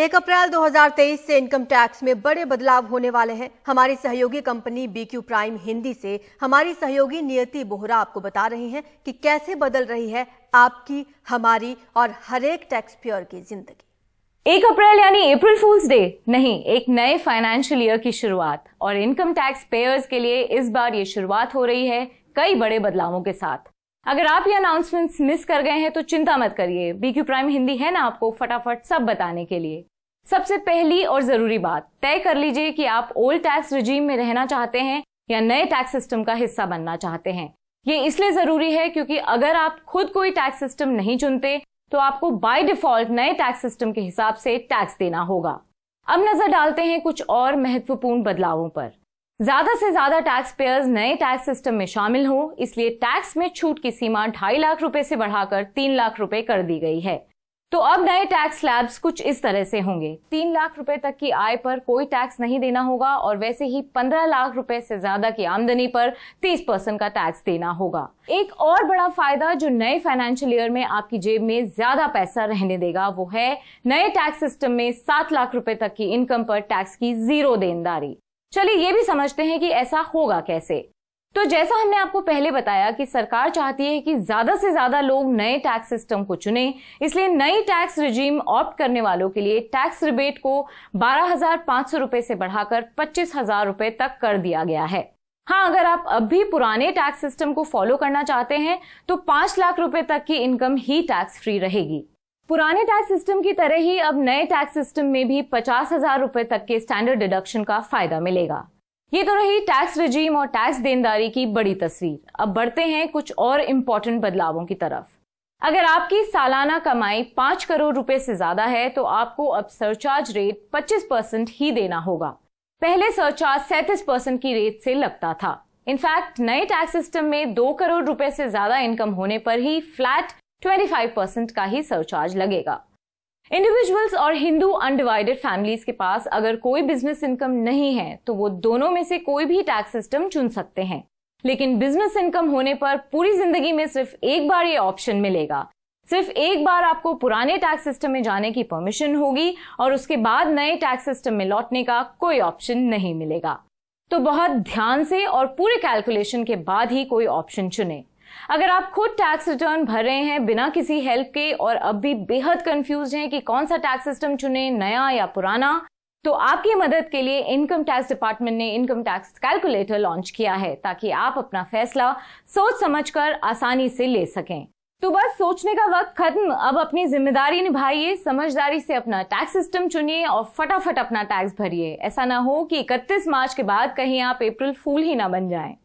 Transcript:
एक अप्रैल 2023 से income tax में बड़े बदलाव होने वाले हैं हमारी सहयोगी कंपनी बीक्यू प्राइम हिंदी से हमारी सहयोगी नियति बोहरा आपको बता रही हैं कि कैसे बदल रही है आपकी हमारी और हर एक टैक्स पेयर की जिंदगी एक अप्रैल यानी अप्रैल फूल्स डे नहीं एक नए फाइनेंशियल ईयर की शुरुआत और इनकम टैक्स पेयर्स के लिए इस बार ये शुरुआत हो रही है कई बड़े बदलावों के साथ अगर आप ये अनाउंसमेंट्स मिस कर गए हैं तो चिंता मत करिए बीक्यू प्राइम हिंदी है ना आपको फटाफट सब बताने के लिए सबसे पहली और जरूरी बात तय कर लीजिए कि आप ओल्ड टैक्स रिजीम में रहना चाहते हैं या नए टैक्स सिस्टम का हिस्सा बनना चाहते हैं ये इसलिए जरूरी है क्योंकि अगर आप खुद कोई टैक्स सिस्टम नहीं चुनते तो आपको बाय डिफॉल्ट नए टैक्स सिस्टम के हिसाब से टैक्स देना होगा अब नजर डालते हैं कुछ और महत्वपूर्ण बदलावों पर ज्यादा से ज्यादा टैक्स पेयर्स नए टैक्स सिस्टम में शामिल हों इसलिए टैक्स में छूट की सीमा ढाई लाख रुपए से बढ़ाकर तीन लाख रुपए कर दी गई है तो अब नए टैक्स स्लैब्स कुछ इस तरह से होंगे तीन लाख रुपए तक की आय पर कोई टैक्स नहीं देना होगा और वैसे ही पंद्रह लाख रुपए से ज्यादा की आमदनी पर तीस परसेंट का टैक्स देना होगा एक और बड़ा फायदा जो नए फाइनेंशियल ईयर में आपकी जेब में ज्यादा पैसा रहने देगा वो है नए टैक्स सिस्टम में सात लाख रुपए तक की इनकम पर टैक्स की जीरो देनदारी चलिए ये भी समझते हैं कि ऐसा होगा कैसे तो जैसा हमने आपको पहले बताया कि सरकार चाहती है कि ज्यादा से ज्यादा लोग नए टैक्स सिस्टम को चुने इसलिए नई टैक्स रिजीम ऑप्ट करने वालों के लिए टैक्स रिबेट को बारह हजार पांच सौ रुपए से बढ़ाकर पच्चीस हजार रुपए तक कर दिया गया है हाँ अगर आप अब भी पुराने टैक्स सिस्टम को फॉलो करना चाहते हैं तो पांच लाख रुपए तक की इनकम ही टैक्स फ्री रहेगी पुराने टैक्स सिस्टम की तरह ही अब नए टैक्स सिस्टम में भी पचास हजार रुपए तक के स्टैंडर्ड डिडक्शन का फायदा मिलेगा ये तो रही टैक्स रिजीम और टैक्स देनदारी की बड़ी तस्वीर अब बढ़ते हैं कुछ और इम्पोर्टेंट बदलावों की तरफ अगर आपकी सालाना कमाई पांच करोड़ रुपए से ज्यादा है तो आपको अब सरचार्ज रेट पच्चीस परसेंट ही देना होगा पहले सरचार्ज सैतीस परसेंट की रेट से लगता था इनफैक्ट नए टैक्स सिस्टम में दो करोड़ रुपए से ज्यादा इनकम होने पर ही फ्लैट 25% का ही सरचार्ज लगेगा इंडिविजुअल्स और हिंदू अनडिवाइडेड फैमिलीज के पास अगर कोई बिजनेस इनकम नहीं है तो वो दोनों में से कोई भी टैक्स सिस्टम चुन सकते हैं लेकिन बिजनेस इनकम होने पर पूरी जिंदगी में सिर्फ एक बार ये ऑप्शन मिलेगा सिर्फ एक बार आपको पुराने टैक्स सिस्टम में जाने की परमिशन होगी और उसके बाद नए टैक्स सिस्टम में लौटने का कोई ऑप्शन नहीं मिलेगा तो बहुत ध्यान से और पूरे कैलकुलेशन के बाद ही कोई ऑप्शन चुने अगर आप खुद टैक्स रिटर्न भर रहे हैं बिना किसी हेल्प के और अब भी बेहद कंफ्यूज हैं कि कौन सा टैक्स सिस्टम चुने नया या पुराना तो आपकी मदद के लिए इनकम टैक्स डिपार्टमेंट ने इनकम टैक्स कैलकुलेटर लॉन्च किया है ताकि आप अपना फैसला सोच समझकर आसानी से ले सकें तो बस सोचने का वक्त खत्म अब अपनी जिम्मेदारी निभाइए समझदारी से अपना टैक्स सिस्टम चुनिए और फटाफट अपना टैक्स भरिए ऐसा ना हो कि 31 मार्च के बाद कहीं आप अप्रैल फूल ही ना बन जाएं।